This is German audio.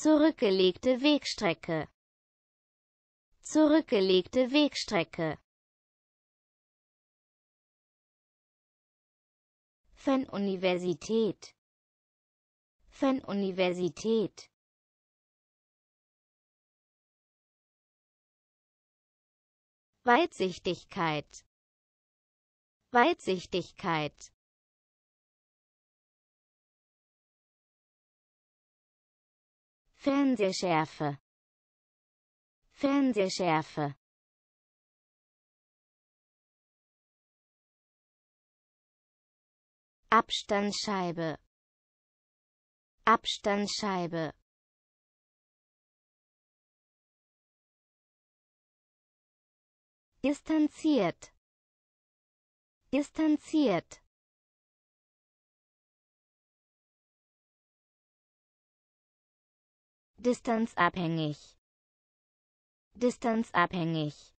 zurückgelegte Wegstrecke zurückgelegte Wegstrecke Fernuniversität Fernuniversität Weitsichtigkeit Weitsichtigkeit Fernsehschärfe Fernsehschärfe Abstandsscheibe Abstandsscheibe distanziert distanziert Distanzabhängig. Distanzabhängig.